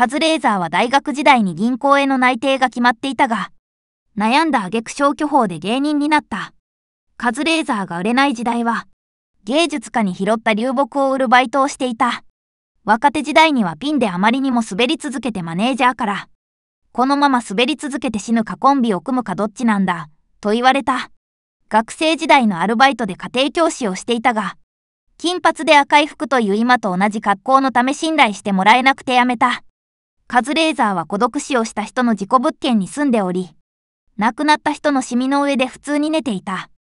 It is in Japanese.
カズレーザーは大学時代に銀行への内定が決まっていたが、悩んだ挙句消去法で芸人になった。カズレーザーが売れない時代は、芸術家に拾った流木を売るバイトをしていた。若手時代にはピンであまりにも滑り続けてマネージャーから、このまま滑り続けて死ぬかコンビを組むかどっちなんだ、と言われた。学生時代のアルバイトで家庭教師をしていたが、金髪で赤い服という今と同じ格好のため信頼してもらえなくてやめた。カズレーザーは孤独死をした人の事故物件に住んでおり、亡くなった人のシミの上で普通に寝ていた。